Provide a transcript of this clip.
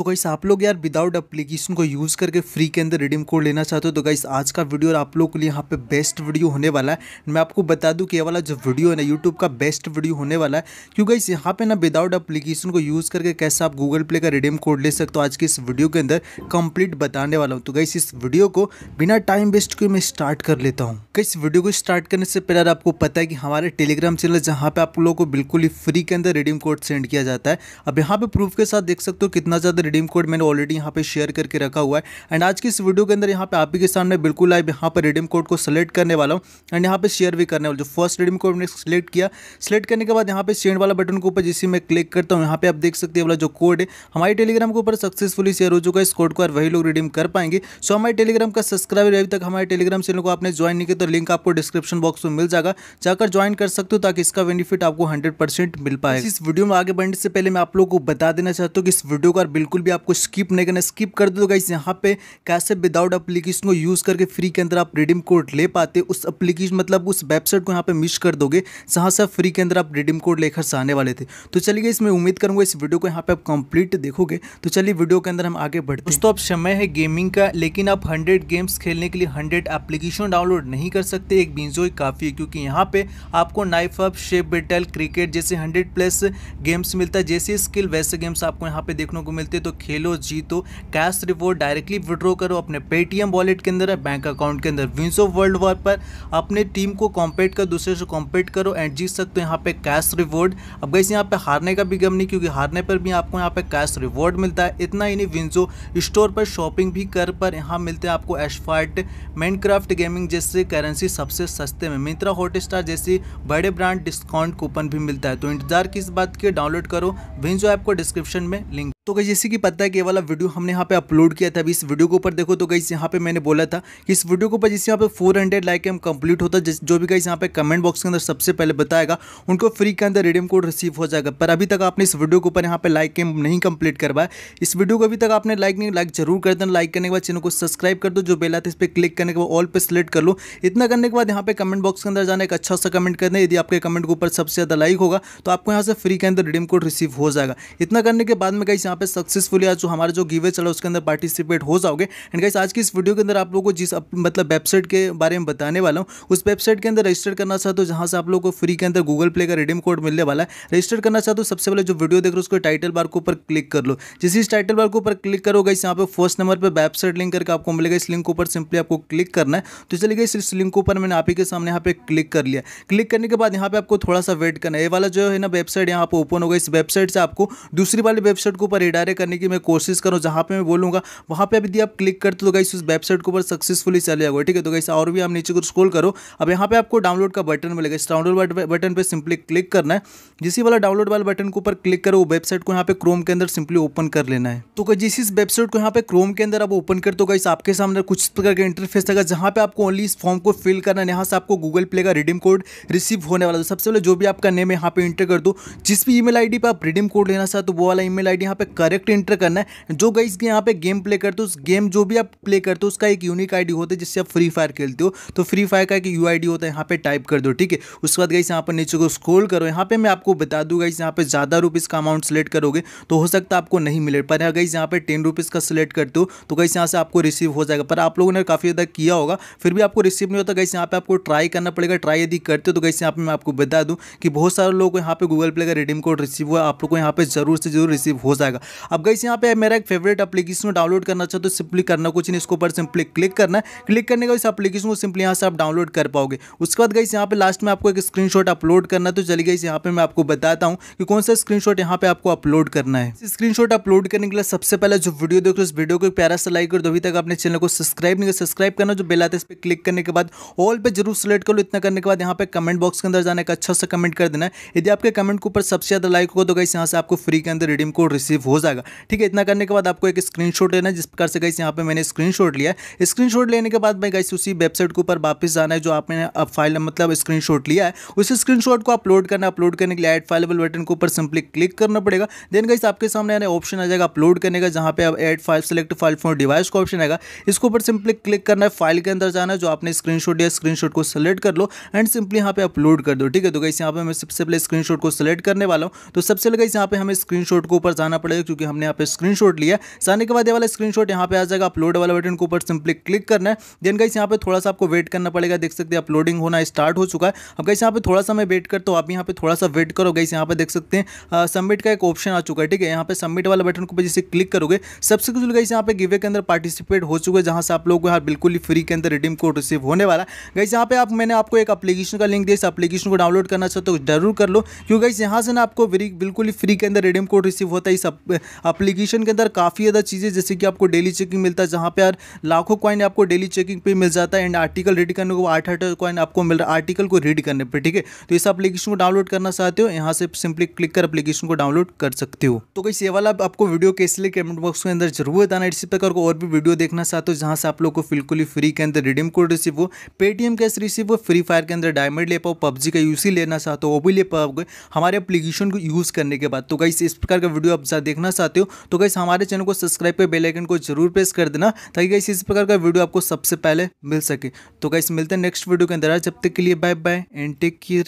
तो गाइस आप लोग यार विदाउट एप्लीकेशन को यूज़ करके फ्री के अंदर रिडीम कोड लेना चाहते हो तो गाइस आज का वीडियो और आप लोग के लिए यहाँ पे बेस्ट वीडियो होने वाला है मैं आपको बता दूं कि ये वाला जो वीडियो है ना यूट्यूब का बेस्ट वीडियो होने वाला है क्यों गाइस यहाँ पे ना विदाउट एप्लीकेशन को यूज़ करके कैसे आप गूगल प्ले का रिडीम कोड ले सकते हो आज के इस वीडियो के अंदर कंप्लीट बताने वाला हूँ तो गाइस इस वीडियो को बिना टाइम वेस्ट के मैं स्टार्ट कर लेता हूँ इस वीडियो को स्टार्ट करने से पहले आपको पता है कि हमारे टेलीग्राम चैनल जहाँ पर आप लोगों को बिल्कुल ही फ्री के अंदर रिडीम कोड सेंड किया जाता है अब यहाँ पर प्रूफ के साथ देख सकते हो कितना ज़्यादा रिडीम कोड मैंने ऑलरेडी यहाँ पे शेयर करके रखा हुआ है एंड आज की इस वीडियो के अंदर यहाँ पे आप ही के सामने बिल्कुल लाइव यहाँ पर रिडीम कोड को सेलेक्ट करने वाला हूँ एंड यहाँ पे शेयर भी करने वाला जो फर्स्ट रिडीम कोड मैंने सेलेक्ट किया सेलेक्ट करने के बाद यहाँ पे सेंड वाला बटन के ऊपर जिससे मैं क्लिक करता हूँ यहाँ पे आप देख सकते हैं वाला जो कोड है हमारे टेलीग्राम के ऊपर सक्सेसफुली शेयर हो चुका है इस कोड को वही लोग रिडीम कर पाएंगे सो हमारे टेलीग्राम का सब्सक्राइबर अभी तक हमारे टेलीग्राम चैनल को आपने ज्वाइन नहीं किया तो लिंक आपको डिस्क्रिप्शन बॉक्स में मिल जाएगा जाकर ज्वाइन कर सकते हो ताकि इसका बेनिफिट आपको हंड्रेड मिल पाए इस वीडियो में आगे बढ़ने से पहले मैं आप लोग को बता देना चाहता हूँ कि इस वीडियो का बिल्कुल बिल्कुल भी आपको स्किप नहीं करना स्किप कर दो गाइस यहाँ पे कैसे विदाउट एप्लीकेशन को यूज़ करके फ्री के अंदर आप रिडीम कोड ले पाते उस एप्लीकेशन मतलब उस वेबसाइट को यहाँ पे मिस कर दोगे जहाँ से फ्री के अंदर आप रिडीम कोड लेकर आने वाले थे तो चलिए इसमें उम्मीद करूँगा इस वीडियो को यहाँ पर आप कंप्लीट देखोगे तो चलिए वीडियो के अंदर हम आगे बढ़ते दोस्तों अब समय है गेमिंग का लेकिन आप हंड्रेड गेम्स खेलने के लिए हंड्रेड एप्लीकेशन डाउनलोड नहीं कर सकते एक बिंजो ही काफ़ी है क्योंकि यहाँ पर आपको knife up shape battle cricket जैसे हंड्रेड प्लस गेम्स मिलता है जैसे स्किल वैसे गेम्स आपको यहाँ पे देखने को मिलते हैं तो तो खेलो जीतो कैश रिवॉर्ड डायरेक्टली विड्रॉ करो अपने पेटीएम वॉलेट के अंदर बैंक अकाउंट के अंदर विंस ऑफ वर्ल्ड वॉर पर अपने टीम को कॉम्पेट कर दूसरे से कॉम्पेट करो एंड जीत सकते हो यहाँ पे कैश रिवॉर्ड अब गैस यहाँ पे हारने का भी गम नहीं क्योंकि हारने पर भी आपको यहाँ पे कैश रिवॉर्ड मिलता है इतना ही नहीं विंसो स्टोर पर शॉपिंग भी कर पर यहाँ मिलते हैं आपको एशफार्ट माइनक्राफ्ट गेमिंग जैसे करेंसी सबसे सस्ते में मिंत्रा हॉटस्टार जैसी बड़े ब्रांड डिस्काउंट कूपन भी मिलता है तो इंतजार किस बात के डाउनलोड करो विंजो ऐप को डिस्क्रिप्शन में लिंक तो गई जैसे कि पता है कि ये वाला वीडियो हमने यहाँ पे अपलोड किया था अभी इस वीडियो के ऊपर देखो तो गई यहाँ पे मैंने बोला था कि इस वीडियो के ऊपर जिससे यहाँ पे फोर हंड्रेड लाइक हम कंप्लीट होता है जो भी गई यहाँ पे कमेंट बॉक्स के अंदर सबसे पहले बताएगा उनको फ्री के अंदर रिडीम कोड रिसीव हो जाएगा पर अभी तक आपने इस वीडियो के ऊपर यहाँ पे लाइक एम नहीं कंप्लीट करवाया इस वीडियो को अभी तक आपने लाइक नहीं लाइक जरूर कर देना लाइक करने के बाद चैनल को सब्सक्राइब कर दो जो बेल आते इस पर क्लिक करने के बाद ऑल पर सिलेक्ट कर लो इतना करने के बाद यहाँ पे कमेंट बॉक्स के अंदर जाना एक अच्छा सा कमेंट कर दें यदि आपके कमेंट के ऊपर सबसे ज़्यादा लाइक होगा तो आपको यहाँ से फ्री के अंदर रिडीम कोड रिसीव हो जाएगा इतना करने के बाद में कहीं यहाँ पे सक्सेसफुली आज जो हमारा जो गिवे चला उसके अंदर पार्टिसिपेट हो जाओगे एंड गाइस आज की इस वीडियो के अंदर आप लोगों को जिस मतलब वेबसाइट के बारे में बताने वाला हूँ उस वेबसाइट के अंदर रजिस्टर करना चाहते हो जहाँ से आप लोग को फ्री के अंदर गूगल प्ले का रिडीम कोड मिलने वाला है रजिस्टर करना चाहते हो सबसे पहले जो वीडियो देख रहे हो उसको टाइटल बार के ऊपर क्लिक कर लो जिस इस टाइटल बार के ऊपर क्लिक करो गाइस यहाँ पे फर्स्ट नंबर पर वेबसाइट लिंक करके आपको मिलेगा इस लिंक के ऊपर सिंपली आपको क्लिक करना है तो चलिए गई इस लिंक के ऊपर मैंने आप ही के सामने यहाँ पे क्लिक कर लिया क्लिक करने के बाद यहाँ पे आपको थोड़ा सा वेट करना है ये वाला जो है ना वेबसाइट यहाँ पर ओपन होगा इस वेबसाइट से आपको दूसरी वाली वेबसाइट के ऊपर रिडायरेक्ट करने की मैं कोशिश करूँ जहाँ पर मैं बोलूँगा वहाँ पर यदि आप क्लिक करते तो गाइस उस वेबसाइट के ऊपर सक्सेसफुली चले जाओगे ठीक है तो गाइस और भी आप नीचे को स्क्रॉल करो अब यहाँ पर आपको डाउनलोड का बटन मिलेगा इस डाउनलोड बटन पर सिंपली क्लिक करना है जिसी वाला डाउनलोड वाले बटन के ऊपर क्लिक करो वेबसाइट को यहाँ पे क्रोम के अंदर सिंपली ओपन कर लेना है तो जिस इस वेबसाइट को यहाँ पे क्रोम के अंदर आप ओपन कर तो गाइस आपके सामने कुछ प्रकार का इंटरफेस रहेगा जहाँ पे आपको ओनली इस फॉर्म को फिल करना है यहाँ से आपको गूगल प्ले का रिडीम कोड रिसीव होने वाला तो सबसे पहले जो भी आपका नेम यहाँ पे इंटर कर दो जिस भी ईमेल आईडी पे आप रिडीम कोड लेना चाहते तो वो वाला ईमेल आईडी यहाँ पे करेक्ट इंटर करना है जो गाइज यहाँ पे गेम प्ले करते हो उस गेम जो भी आप प्ले करते हो उसका एक यूनिक आईडी होता है जिससे आप फ्री फायर खेलते हो तो फ्री फायर का एक यू होता है यहाँ पे टाइप कर दो ठीक है उसके बाद गई यहाँ पर नीचे को स्क्रोल करो यहाँ पे मैं आपको बता दूँ गाइस यहाँ पे ज़्यादा रुपीज़ का अमाउंट सेलेक्ट करोगे तो हो सकता है आपको नहीं मिले पर यहाँ गई यहाँ पे टेन रुपीज़ का सिलेक्ट करते हो तो गई यहाँ से आपको रिसीव हो जाएगा पर आप लोगों ने काफ़ी ज़्यादा किया होगा फिर भी आपको रिसीव नहीं होता गई यहाँ पे आपको ट्राई करना पड़ेगा ट्राई यदि करते हो तो गई यहाँ पे मैं आपको बता दूँ कि बहुत सारे लोग यहाँ पे गूगल प्ले का रिडीम कोड रिसीव हुआ आप लोगों को यहाँ पे जरूर से जरूर रिसीव हो जाएगा जाएगा अब गई यहाँ पे मेरा एक फेवरेट अपलीकेशन डाउनलोड करना चाहते हो सिंपली करना कुछ नहीं इसके ऊपर सिंपली क्लिक करना है क्लिक करने का इस अपलीकेशन को सिंपली यहाँ से आप डाउनलोड कर पाओगे उसके बाद गई यहाँ पे लास्ट में आपको एक स्क्रीन अपलोड करना तो चली गई यहाँ पे मैं आपको बताता हूँ कि कौन सा स्क्रीन शॉट पे आपको अपलोड करना है स्क्रीन अपलोड करने के लिए सबसे पहले जो वीडियो देखो उस वीडियो को प्यारा सा लाइक कर दो अभी तक अपने चैनल को सब्सक्राइब नहीं किया सब्सक्राइब करना जो बेल आते इस पर क्लिक करने के बाद ऑल पे जरूर सेलेक्ट कर लो इतना करने के बाद यहाँ पे कमेंट बॉक्स के अंदर जाने का अच्छा सा कमेंट कर देना यदि आपके कमेंट के ऊपर सबसे ज़्यादा लाइक होगा तो गई यहाँ से आपको फ्री के अंदर रिडीम कोड रिसीव हो जाएगा ठीक है इतना करने के बाद आपको एक स्क्रीनशॉट लेना है जिस प्रकार से गई यहाँ पे मैंने स्क्रीनशॉट लिया है स्क्रीनशॉट लेने के बाद मैं गई उसी वेबसाइट के ऊपर वापस जाना है जो आपने अब फाइल मतलब स्क्रीनशॉट लिया है उस स्क्रीनशॉट को अपलोड करना अपलोड करने के लिए एड फाइलेबल बटन के ऊपर सिंपली क्लिक करना पड़ेगा देन गई आपके सामने आने ऑप्शन आ जाएगा अपलोड करने का जहाँ पे अब add file select file for device का ऑप्शन आएगा इसके ऊपर सिंपली क्लिक करना है फाइल के अंदर जाना है जो आपने स्क्रीनशॉट या स्क्रीनशॉट को सेलेक्ट कर लो एंड सिंपली यहाँ पे अपलोड कर दो ठीक है तो गई यहाँ पे मैं सबसे पहले स्क्रीनशॉट को सेलेक्ट करने वाला हूँ तो सबसे पहले गाइस यहाँ पे हमें स्क्रीनशॉट को ऊपर जाना पड़ेगा जाएगा क्योंकि हमने यहाँ पे स्क्रीनशॉट लिया जाने के बाद ये वाला स्क्रीन शॉट यहाँ पे आ जाएगा अपलोड वाला बटन के ऊपर सिंपली क्लिक करना है देन गाइस यहाँ पे थोड़ा सा आपको वेट करना पड़ेगा देख सकते हैं अपलोडिंग होना स्टार्ट हो चुका है अब गाइस यहाँ पे थोड़ा सा मैं वेट करता हूँ आप यहाँ पे थोड़ा सा वेट करो गाइस यहाँ पे देख सकते हैं सबमिट का एक ऑप्शन आ चुका है ठीक है यहाँ पे सबमिट वाला बटन के ऊपर जैसे क्लिक करोगे सबसे कुछ गाइस यहाँ पे गिवे के अंदर पार्टिसिपेट हो चुके जहाँ से आप लोग यहाँ बिल्कुल ही फ्री के अंदर रिडीम कोड रिसीव होने वाला गाइस यहाँ पे आप मैंने आपको एक अपलीकेशन का लिंक दिया इस अपलीकेशन को डाउनलोड करना चाहते हो तो जरूर कर लो क्योंकि गाइस यहाँ से ना आपको बिल्कुल ही फ्री के अंदर रिडीम कोड रिसीव होता है इस एप्लीकेशन के अंदर काफ़ी ज़्यादा चीज़ें जैसे कि आपको डेली चेकिंग मिलता है जहाँ पर यार लाखों कॉइन आपको डेली चेकिंग पे मिल जाता है एंड आर्टिकल रीड करने को आठ आठ कॉइन आपको मिल रहा है आर्टिकल को रीड करने पर ठीक है तो इस अप्लीकेशन को डाउनलोड करना चाहते हो यहाँ से सिंपली क्लिक कर अपलीकेशन को डाउनलोड कर सकते हो तो कहीं सेवा वाला आपको वीडियो कैसे लिए कमेंट बॉक्स के अंदर जरूर बताना इसी प्रकार को और भी वीडियो देखना चाहते हो जहाँ से आप लोग को बिल्कुल फ्री के अंदर रिडीम कोड रिसीव हो पेटीएम कैश रिसीव हो फ्री फायर के अंदर डायमंड ले पाओ पब्जी का यूसी लेना चाहते हो वो भी ले पाओगे हमारे अपलीकेशन को यूज़ करने के बाद तो कहीं इस प्रकार का वीडियो आप ज़्यादा देखना देखना चाहते हो तो गैस हमारे चैनल को सब्सक्राइब कर बेलाइकन को जरूर प्रेस कर देना ताकि गैस इस प्रकार का वीडियो आपको सबसे पहले मिल सके तो गैस मिलते हैं नेक्स्ट वीडियो के अंदर जब तक के लिए bye bye and take care